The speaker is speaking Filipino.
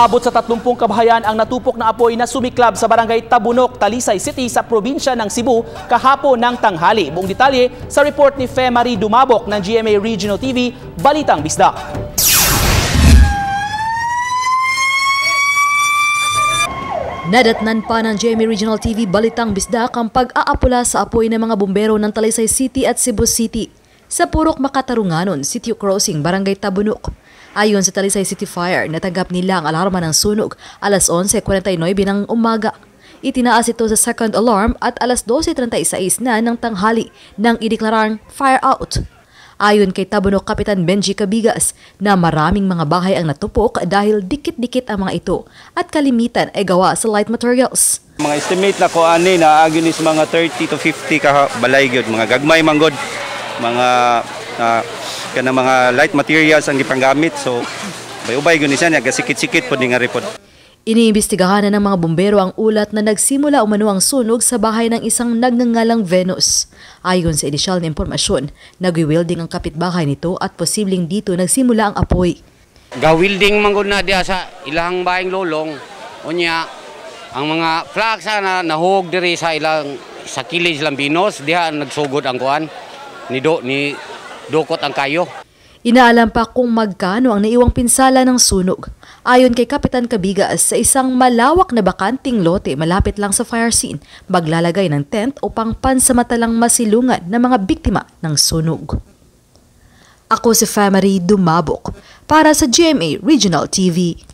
Aabot sa 30 kabahayan ang natupok na apoy na sumiklab sa barangay Tabunok, Talisay City sa probinsya ng Cebu kahapon ng tanghali. Buong detalye sa report ni Fe Marie Dumabok ng GMA Regional TV, Balitang Bisdak. Nadatnan pa ng GMA Regional TV Balitang Bisdak ang pag-aapula sa apoy ng mga bumbero ng Talisay City at Cebu City sa Purok Makatarunganon, Sitio Crossing, Barangay Tabunok. Ayon sa Talisay City Fire, natanggap nila ang alarma ng sunog alas 11.49 ng umaga. Itinaas ito sa second alarm at alas 12.36 na ng tanghali nang ideklarang fire out. Ayon kay Tabunok Kapitan Benji Cabigas na maraming mga bahay ang natupok dahil dikit-dikit ang mga ito at kalimitan ay gawa sa light materials. Mga estimate na ko ani na agin mga 30 to 50 ka balay gyud mga gagmay manggod mga uh, kana mga light materials ang gipanggamit so bayubay gyud ni siya gasikit-sikit pud nga report Iniimbestigahan na ng mga bumbero ang ulat na nagsimula umano ang sunog sa bahay ng isang nagngangalang Venus. Ayon sa inisyal na impormasyon, nagwi-welding ang kapitbahay nito at posibleng dito nagsimula ang apoy. Ga-welding na diya sa ilang baing lolong. Unya, ang mga flags na nahog diri sa ilang sa kilid lang Venus, diha nagsugod ang kuan ni, do, ni Dukot ang kayo. Inaalam pa kung magkano ang naiwang pinsala ng sunog. Ayon kay Kapitan Kabigas, sa isang malawak na bakanting lote malapit lang sa fire scene, maglalagay ng tent upang pansamatalang masilungan ng mga biktima ng sunog. Ako si Famary Dumabok para sa GMA Regional TV.